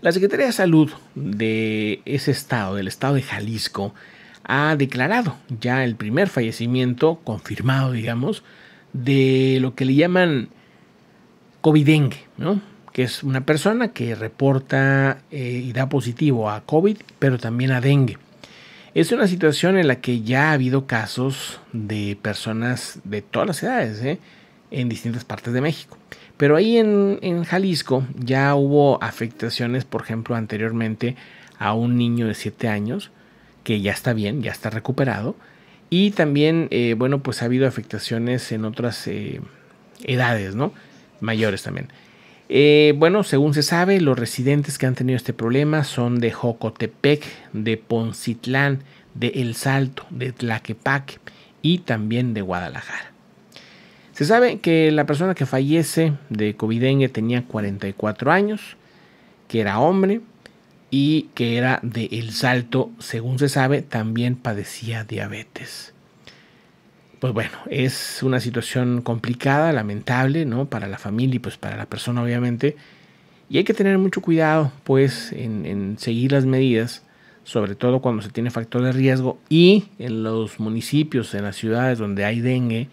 La Secretaría de Salud de ese estado, del estado de Jalisco, ha declarado ya el primer fallecimiento confirmado, digamos, de lo que le llaman COVID-dengue, ¿no? que es una persona que reporta eh, y da positivo a COVID, pero también a dengue. Es una situación en la que ya ha habido casos de personas de todas las edades, ¿eh? en distintas partes de México. Pero ahí en, Jalisco ya hubo afectaciones, por ejemplo, anteriormente a un niño de 7 años, que ya está bien, ya está recuperado. Y también, eh, bueno, pues ha habido afectaciones en otras eh, edades, ¿no? Mayores también. Eh, bueno, según se sabe, los residentes que han tenido este problema son de Jocotepec, de Poncitlán, de El Salto, de Tlaquepaque y también de Guadalajara. Se sabe que la persona que fallece de COVID-19 tenía 44 años, que era hombre y que era de El Salto, según se sabe, también padecía diabetes. Pues bueno, es una situación complicada, lamentable, ¿no? Para la familia y pues para la persona obviamente. Y hay que tener mucho cuidado, pues, en, en seguir las medidas, sobre todo cuando se tiene factor de riesgo y en los municipios, en las ciudades donde hay dengue,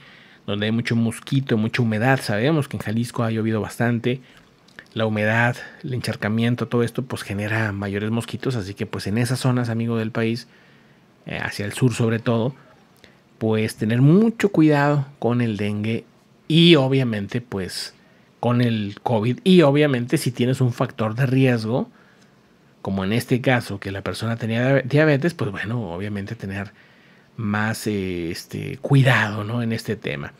donde hay mucho mosquito, mucha humedad. Sabemos que en Jalisco ha llovido bastante. La humedad, el encharcamiento, todo esto pues genera mayores mosquitos. Así que pues en esas zonas, amigo del país, eh, hacia el sur sobre todo, pues tener mucho cuidado con el dengue y obviamente pues con el COVID. Y obviamente si tienes un factor de riesgo, como en este caso que la persona tenía diabetes, pues bueno, obviamente tener más este, cuidado ¿no? en este tema.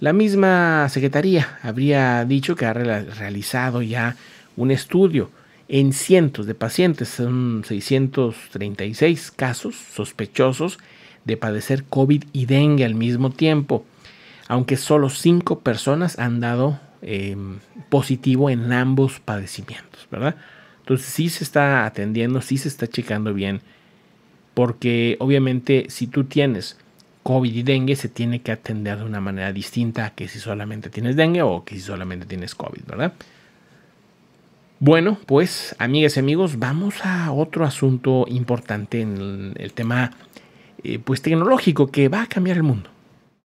La misma Secretaría habría dicho que ha realizado ya un estudio en cientos de pacientes, son 636 casos sospechosos de padecer COVID y dengue al mismo tiempo, aunque solo 5 personas han dado em, positivo en ambos padecimientos, ¿verdad? Entonces sí se está atendiendo, sí se está checando bien porque obviamente si tú tienes COVID y dengue se tiene que atender de una manera distinta a que si solamente tienes dengue o que si solamente tienes COVID, ¿verdad? Bueno, pues amigas y amigos, vamos a otro asunto importante en el, tema eh, pues tecnológico que va a cambiar el mundo.